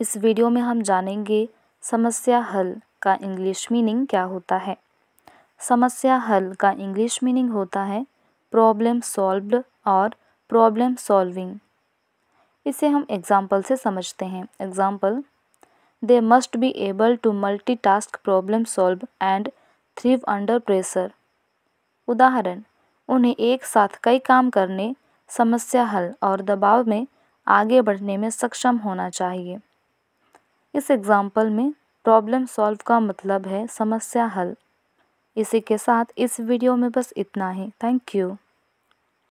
इस वीडियो में हम जानेंगे समस्या हल का इंग्लिश मीनिंग क्या होता है समस्या हल का इंग्लिश मीनिंग होता है प्रॉब्लम सॉल्व्ड और प्रॉब्लम सॉल्विंग इसे हम एग्जाम्पल से समझते हैं example they must be able to multitask problem solve and thrive under pressure उदाहरण उन्हें एक साथ कई काम करने समस्या हल और दबाव में आगे बढ़ने में सक्षम होना चाहिए इस एग्जाम्पल में प्रॉब्लम सॉल्व का मतलब है समस्या हल इसी के साथ इस वीडियो में बस इतना ही थैंक यू